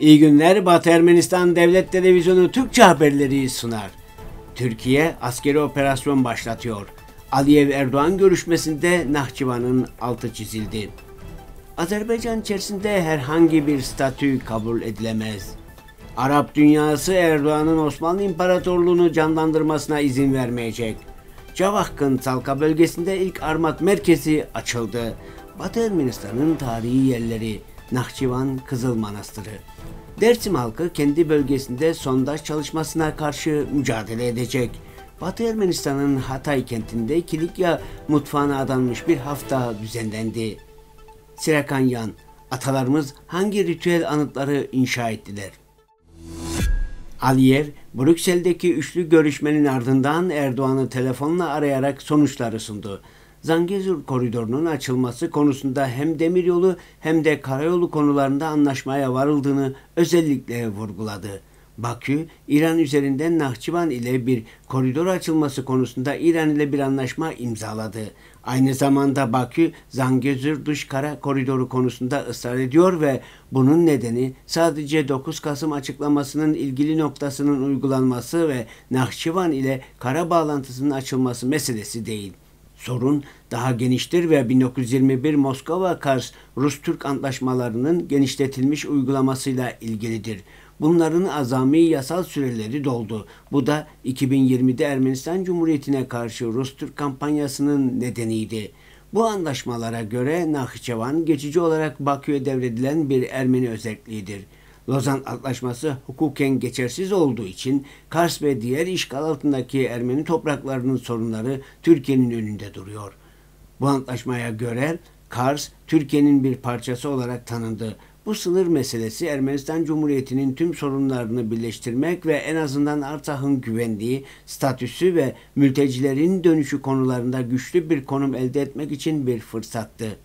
İyi günler Batı Ermenistan Devlet Televizyonu Türkçe haberleri sunar. Türkiye askeri operasyon başlatıyor. Aliyev-Erdoğan görüşmesinde Nahçıvan'ın altı çizildi. Azerbaycan içerisinde herhangi bir statü kabul edilemez. Arap dünyası Erdoğan'ın Osmanlı İmparatorluğunu canlandırmasına izin vermeyecek. Cavakkın Salka bölgesinde ilk armat merkezi açıldı. Batı Ermenistan'ın tarihi yerleri Nahçıvan Kızıl Manastırı. Dersim halkı kendi bölgesinde sondaj çalışmasına karşı mücadele edecek. Batı Ermenistan'ın Hatay kentinde Kilikya mutfağına adanmış bir hafta düzenlendi. Sirakanyan, atalarımız hangi ritüel anıtları inşa ettiler? Aliyev, Brüksel'deki üçlü görüşmenin ardından Erdoğan'ı telefonla arayarak sonuçları sundu. Zangezur koridorunun açılması konusunda hem demiryolu hem de karayolu konularında anlaşmaya varıldığını özellikle vurguladı. Bakü, İran üzerinden Nahçıvan ile bir koridor açılması konusunda İran ile bir anlaşma imzaladı. Aynı zamanda Bakü, Zangezur dış kara koridoru konusunda ısrar ediyor ve bunun nedeni sadece 9 Kasım açıklamasının ilgili noktasının uygulanması ve Nahçıvan ile kara bağlantısının açılması meselesi değil. Sorun daha geniştir ve 1921 Moskova-Kars Rus-Türk antlaşmalarının genişletilmiş uygulamasıyla ilgilidir. Bunların azami yasal süreleri doldu. Bu da 2020'de Ermenistan Cumhuriyeti'ne karşı Rus-Türk kampanyasının nedeniydi. Bu anlaşmalara göre Nahçıvan geçici olarak Bakü'ye devredilen bir Ermeni özelliğidir. Lozan Antlaşması hukuken geçersiz olduğu için Kars ve diğer işgal altındaki Ermeni topraklarının sorunları Türkiye'nin önünde duruyor. Bu antlaşmaya göre Kars, Türkiye'nin bir parçası olarak tanındı. Bu sınır meselesi Ermenistan Cumhuriyeti'nin tüm sorunlarını birleştirmek ve en azından Artah'ın güvenliği, statüsü ve mültecilerin dönüşü konularında güçlü bir konum elde etmek için bir fırsattı.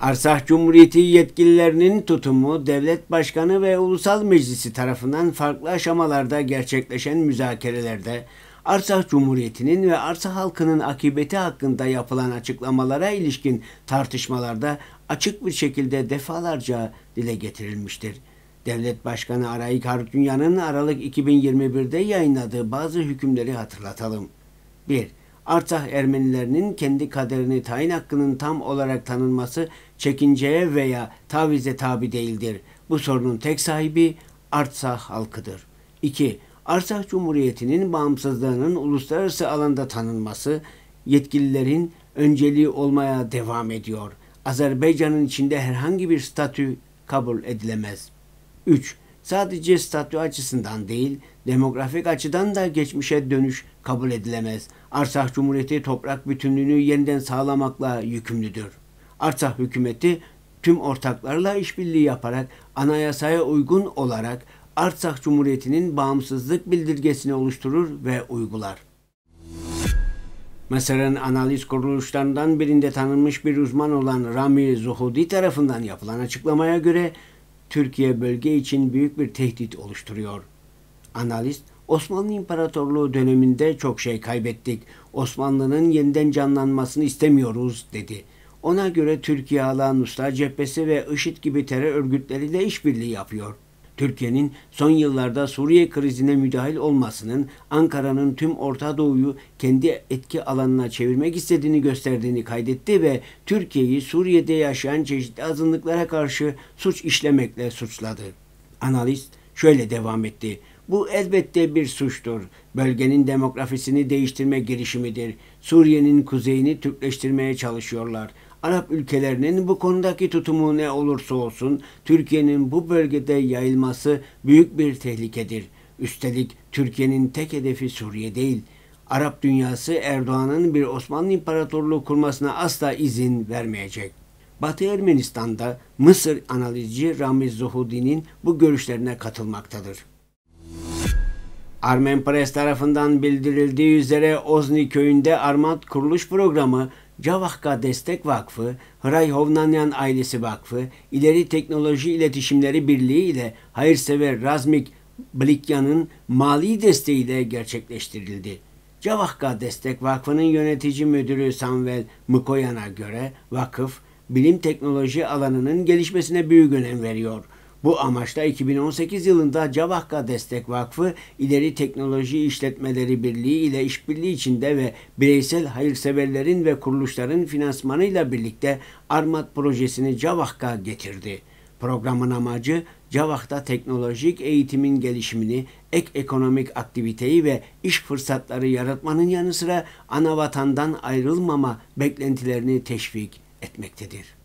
Arsah Cumhuriyeti yetkililerinin tutumu devlet başkanı ve ulusal meclisi tarafından farklı aşamalarda gerçekleşen müzakerelerde Arsah Cumhuriyeti'nin ve Arsah halkının akıbeti hakkında yapılan açıklamalara ilişkin tartışmalarda açık bir şekilde defalarca dile getirilmiştir. Devlet Başkanı Araik Harutyunyan'ın Aralık 2021'de yayınladığı bazı hükümleri hatırlatalım. 1. Artah Ermenilerinin kendi kaderini tayin hakkının tam olarak tanınması çekinceye veya tavize tabi değildir. Bu sorunun tek sahibi Artsah halkıdır. 2. Artsah Cumhuriyeti'nin bağımsızlığının uluslararası alanda tanınması yetkililerin önceliği olmaya devam ediyor. Azerbaycan'ın içinde herhangi bir statü kabul edilemez. 3 sadece statü açısından değil, demografik açıdan da geçmişe dönüş kabul edilemez. Arsah Cumhuriyeti toprak bütünlüğünü yeniden sağlamakla yükümlüdür. Arsah hükümeti tüm ortaklarla işbirliği yaparak anayasaya uygun olarak Artsakh Cumhuriyeti'nin bağımsızlık bildirgesini oluşturur ve uygular. Mısır'ın analiz kuruluşlarından birinde tanınmış bir uzman olan Rami Zuhudi tarafından yapılan açıklamaya göre Türkiye bölge için büyük bir tehdit oluşturuyor. Analist, Osmanlı İmparatorluğu döneminde çok şey kaybettik. Osmanlı'nın yeniden canlanmasını istemiyoruz dedi. Ona göre Türkiye Alanus'ta cephesi ve IŞİD gibi terör örgütleriyle işbirliği yapıyor.'' Türkiye'nin son yıllarda Suriye krizine müdahil olmasının Ankara'nın tüm Orta Doğu'yu kendi etki alanına çevirmek istediğini gösterdiğini kaydetti ve Türkiye'yi Suriye'de yaşayan çeşitli azınlıklara karşı suç işlemekle suçladı. Analist şöyle devam etti. Bu elbette bir suçtur. Bölgenin demografisini değiştirme girişimidir. Suriye'nin kuzeyini Türkleştirmeye çalışıyorlar. Arap ülkelerinin bu konudaki tutumu ne olursa olsun Türkiye'nin bu bölgede yayılması büyük bir tehlikedir. Üstelik Türkiye'nin tek hedefi Suriye değil. Arap dünyası Erdoğan'ın bir Osmanlı İmparatorluğu kurmasına asla izin vermeyecek. Batı Ermenistan'da Mısır analizci Ramiz Zuhudi'nin bu görüşlerine katılmaktadır. Armen Press tarafından bildirildiği üzere Ozni köyünde Armat kuruluş programı Cavahka Destek Vakfı, Hray Hovnanyan Ailesi Vakfı, İleri Teknoloji İletişimleri Birliği ile hayırsever Razmik Blikyan'ın mali desteğiyle gerçekleştirildi. Cavahka Destek Vakfı'nın yönetici müdürü Samuel Mikoyan'a göre vakıf, bilim teknoloji alanının gelişmesine büyük önem veriyor.'' Bu amaçla 2018 yılında Cavahka Destek Vakfı İleri Teknoloji İşletmeleri Birliği ile işbirliği içinde ve bireysel hayırseverlerin ve kuruluşların finansmanıyla birlikte Armat projesini Cavahka getirdi. Programın amacı Cavah'ta teknolojik eğitimin gelişimini, ek ekonomik aktiviteyi ve iş fırsatları yaratmanın yanı sıra ana vatandan ayrılmama beklentilerini teşvik etmektedir.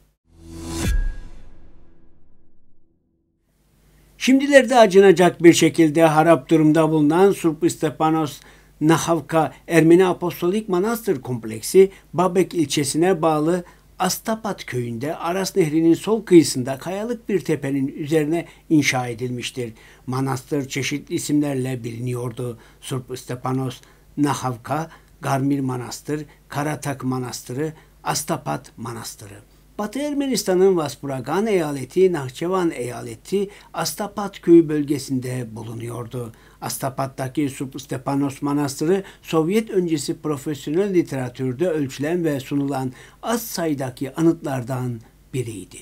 Şimdilerde acınacak bir şekilde harap durumda bulunan Surp Stepanos Nahavka Ermeni Apostolik Manastır Kompleksi Babek ilçesine bağlı Astapat köyünde Aras Nehri'nin sol kıyısında kayalık bir tepenin üzerine inşa edilmiştir. Manastır çeşitli isimlerle biliniyordu. Surp Stepanos Nahavka, Garmir Manastır, Karatak Manastırı, Astapat Manastırı. Batı Ermenistan'ın Vasburagan eyaleti, Nahçıvan eyaleti Astapat köyü bölgesinde bulunuyordu. Astapat'taki Stepanos Manastırı Sovyet öncesi profesyonel literatürde ölçülen ve sunulan az sayıdaki anıtlardan biriydi.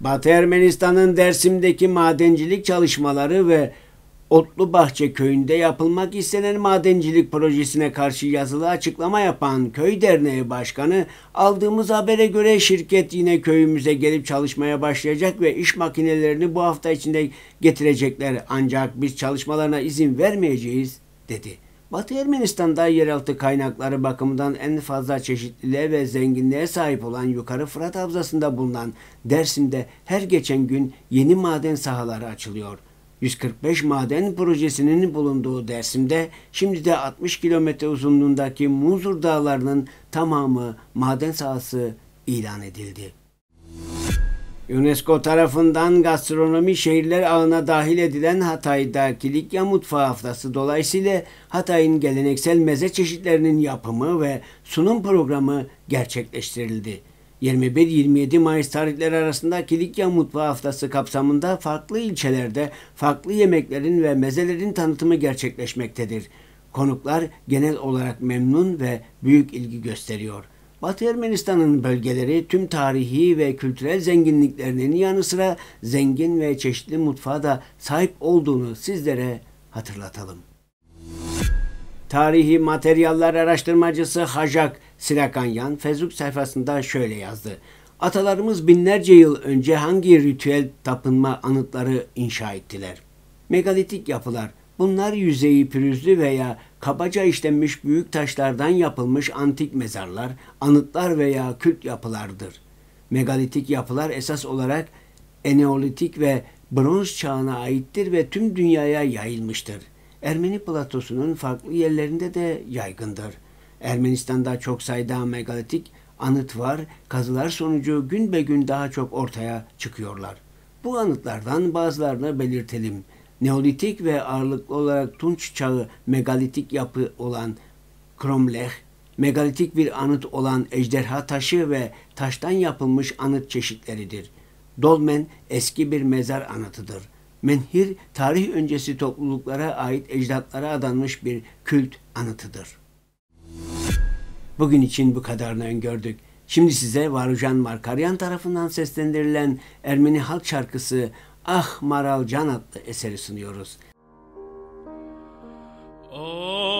Batı Ermenistan'ın Dersim'deki madencilik çalışmaları ve Otlu Bahçe köyünde yapılmak istenen madencilik projesine karşı yazılı açıklama yapan köy derneği başkanı aldığımız habere göre şirket yine köyümüze gelip çalışmaya başlayacak ve iş makinelerini bu hafta içinde getirecekler ancak biz çalışmalarına izin vermeyeceğiz dedi. Batı Ermenistan'da yeraltı kaynakları bakımından en fazla çeşitliliğe ve zenginliğe sahip olan Yukarı Fırat Havzası'nda bulunan Dersim'de her geçen gün yeni maden sahaları açılıyor.'' 145 maden projesinin bulunduğu Dersim'de şimdi de 60 kilometre uzunluğundaki Muzur Dağları'nın tamamı maden sahası ilan edildi. UNESCO tarafından gastronomi şehirler ağına dahil edilen Hatay'da Kilikya Mutfağı Haftası dolayısıyla Hatay'ın geleneksel meze çeşitlerinin yapımı ve sunum programı gerçekleştirildi. 25 27 Mayıs tarihleri arasında Kilikya Mutfağı Haftası kapsamında farklı ilçelerde farklı yemeklerin ve mezelerin tanıtımı gerçekleşmektedir. Konuklar genel olarak memnun ve büyük ilgi gösteriyor. Batı Ermenistan'ın bölgeleri tüm tarihi ve kültürel zenginliklerinin yanı sıra zengin ve çeşitli mutfağa da sahip olduğunu sizlere hatırlatalım. Tarihi materyaller araştırmacısı Hacak. Silakanyan Facebook sayfasında şöyle yazdı. Atalarımız binlerce yıl önce hangi ritüel tapınma anıtları inşa ettiler? Megalitik yapılar. Bunlar yüzeyi pürüzlü veya kabaca işlenmiş büyük taşlardan yapılmış antik mezarlar, anıtlar veya kült yapılardır. Megalitik yapılar esas olarak Eneolitik ve Bronz çağına aittir ve tüm dünyaya yayılmıştır. Ermeni platosunun farklı yerlerinde de yaygındır.'' Ermenistan'da çok sayıda megalitik anıt var. Kazılar sonucu gün be gün daha çok ortaya çıkıyorlar. Bu anıtlardan bazılarını belirtelim. Neolitik ve ağırlıklı olarak Tunç çağı megalitik yapı olan Kromlech, megalitik bir anıt olan ejderha taşı ve taştan yapılmış anıt çeşitleridir. Dolmen eski bir mezar anıtıdır. Menhir tarih öncesi topluluklara ait ecdatlara adanmış bir kült anıtıdır. Bugün için bu kadarını öngördük. Şimdi size Varujan Markaryan tarafından seslendirilen Ermeni halk şarkısı Ah Maral Can adlı eseri sunuyoruz. Oh.